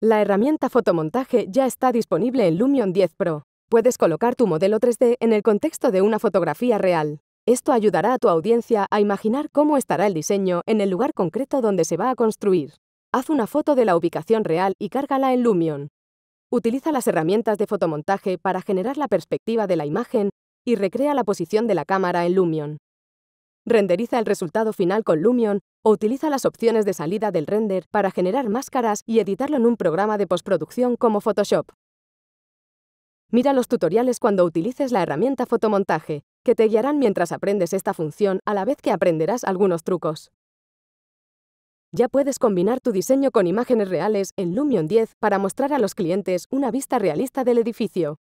La herramienta fotomontaje ya está disponible en Lumion 10 Pro. Puedes colocar tu modelo 3D en el contexto de una fotografía real. Esto ayudará a tu audiencia a imaginar cómo estará el diseño en el lugar concreto donde se va a construir. Haz una foto de la ubicación real y cárgala en Lumion. Utiliza las herramientas de fotomontaje para generar la perspectiva de la imagen y recrea la posición de la cámara en Lumion renderiza el resultado final con Lumion o utiliza las opciones de salida del render para generar máscaras y editarlo en un programa de postproducción como Photoshop. Mira los tutoriales cuando utilices la herramienta fotomontaje, que te guiarán mientras aprendes esta función a la vez que aprenderás algunos trucos. Ya puedes combinar tu diseño con imágenes reales en Lumion 10 para mostrar a los clientes una vista realista del edificio.